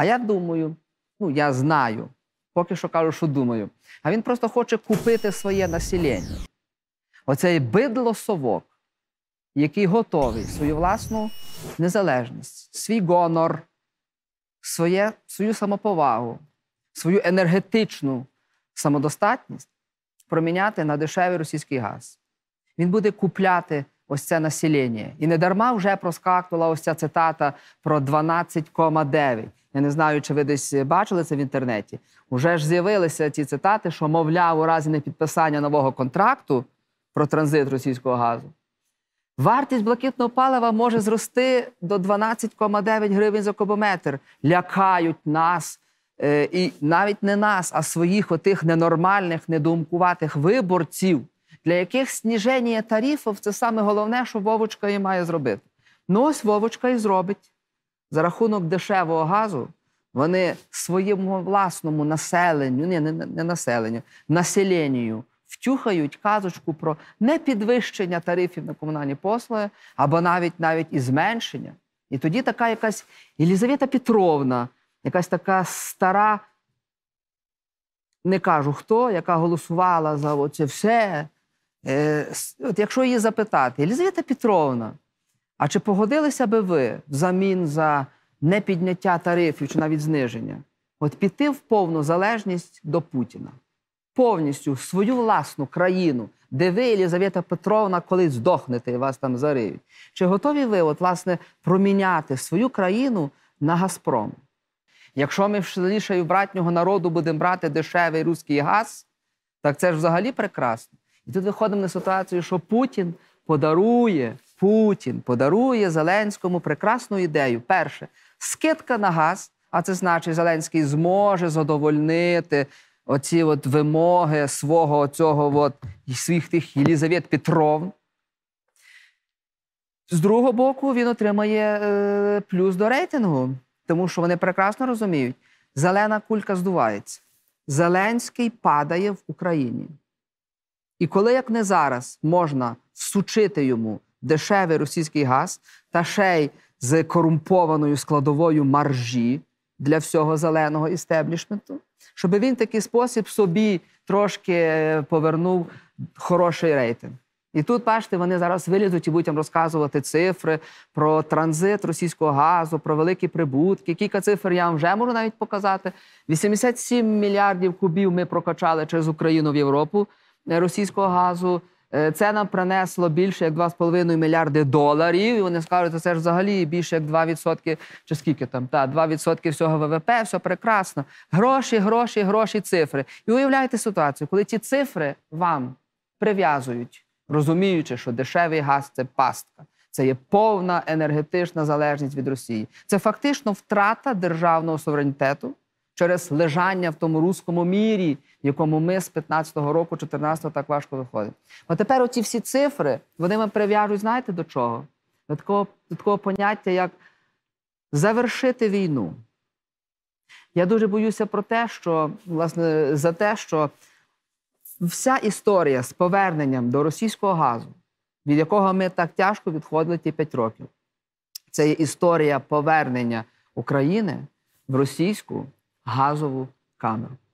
А я думаю, ну я знаю, поки що кажу, що думаю. А він просто хоче купити своє населення. Оцей бидло совок, який готовий свою власну незалежність, свій гонор, своє, свою самоповагу, свою енергетичну самодостатність проміняти на дешевий російський газ. Він буде купляти. Ось це населення. І недарма вже проскакнула ось ця цитата про 12,9. Я не знаю, чи ви десь бачили це в інтернеті. Уже ж з'явилися ці цитати, що, мовляв, у разі непідписання нового контракту про транзит російського газу. Вартість блакитного палива може зрости до 12,9 гривень за кубометр. Лякають нас, е, і навіть не нас, а своїх отих ненормальних, недумкуватих виборців, для яких сніження тарифів це саме головне, що Вовочка і має зробити. Ну ось Вовочка і зробить за рахунок дешевого газу вони своєму власному населенню, ні, не, не населенню, населенню втюхають казочку про не підвищення тарифів на комунальні послуги або навіть навіть і зменшення. І тоді така якась Єлізавета Петровна, якась така стара, не кажу хто, яка голосувала за оце все. Е, от Якщо її запитати, Єлізавета Петровна. А чи погодилися би ви взамін за непідняття тарифів чи навіть зниження? От піти в повну залежність до Путіна, повністю свою власну країну, де ви, Єлізавета Петровна, колись здохнете і вас там зариють. Чи готові ви, от, власне, проміняти свою країну на Газпром? Якщо ми в братнього народу будемо брати дешевий руський газ, так це ж взагалі прекрасно. І тут виходимо на ситуацію, що Путін подарує. Путін подарує Зеленському прекрасну ідею. Перше, скидка на газ, а це значить, Зеленський зможе задовольнити оці от вимоги свого цього от, своїх тих Єлізавет Петров. З другого боку, він отримає е, плюс до рейтингу, тому що вони прекрасно розуміють, зелена кулька здувається. Зеленський падає в Україні. І коли як не зараз можна всучити йому дешевий російський газ та ще й з корумпованою складовою маржі для всього зеленого істеблішменту, щоб він такий спосіб собі трошки повернув хороший рейтинг. І тут, бачите, вони зараз вилізуть і будуть розказувати цифри про транзит російського газу, про великі прибутки. Кілька цифр я вам вже можу навіть показати. 87 мільярдів кубів ми прокачали через Україну в Європу е, російського газу. Е, це нам принесло більше як 2,5 мільярди доларів. І Вони скажуть, що це ж взагалі більше як 2% чи скільки там та 2% всього ВВП, все прекрасно. Гроші, гроші, гроші, цифри. І уявляєте ситуацію, коли ці цифри вам прив'язують, розуміючи, що дешевий газ це пастка. Це є повна енергетична залежність від Росії. Це фактично втрата державного суверенітету через лежання в тому руському мірі, в якому ми з 15-го року, 14-го так важко виходимо. А тепер оці всі цифри вони ми прив'яжуть, знаєте, до чого? До такого, до такого поняття, як завершити війну. Я дуже боюся про те, що власне за те, що вся історія з поверненням до російського газу, від якого ми так тяжко відходили ті 5 років, це є історія повернення України в російську o Cameron.